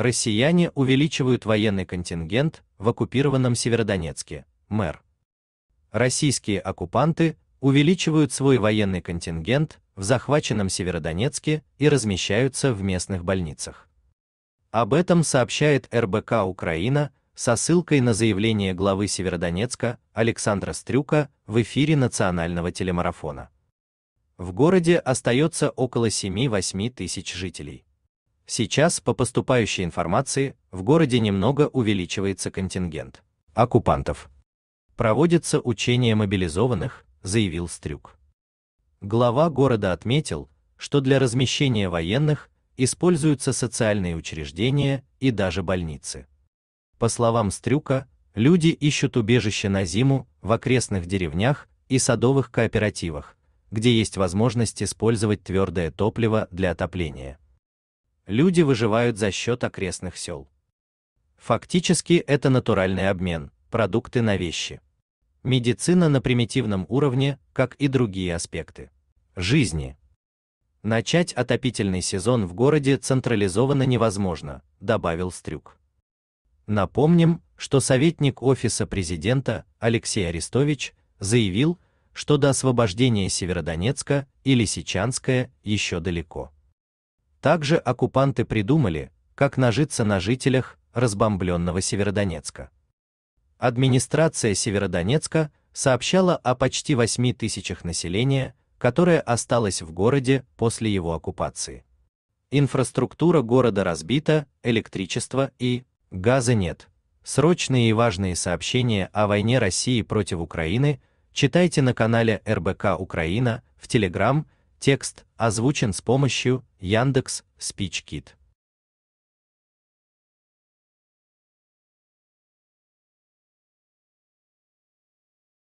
Россияне увеличивают военный контингент в оккупированном Северодонецке. Мэр. Российские оккупанты увеличивают свой военный контингент в захваченном Северодонецке и размещаются в местных больницах. Об этом сообщает РБК Украина со ссылкой на заявление главы Северодонецка Александра Стрюка в эфире национального телемарафона. В городе остается около 7-8 тысяч жителей. Сейчас, по поступающей информации, в городе немного увеличивается контингент оккупантов. Проводится учение мобилизованных, заявил Стрюк. Глава города отметил, что для размещения военных используются социальные учреждения и даже больницы. По словам Стрюка, люди ищут убежище на зиму в окрестных деревнях и садовых кооперативах, где есть возможность использовать твердое топливо для отопления люди выживают за счет окрестных сел. Фактически это натуральный обмен, продукты на вещи. Медицина на примитивном уровне, как и другие аспекты жизни. Начать отопительный сезон в городе централизованно невозможно, добавил Стрюк. Напомним, что советник офиса президента Алексей Арестович заявил, что до освобождения Северодонецка и Лисичанская еще далеко. Также оккупанты придумали, как нажиться на жителях разбомбленного Северодонецка. Администрация Северодонецка сообщала о почти 8 тысячах населения, которое осталось в городе после его оккупации. Инфраструктура города разбита, электричества и газа нет. Срочные и важные сообщения о войне России против Украины читайте на канале РБК Украина в Телеграм Текст озвучен с помощью Яндекс Спичкит.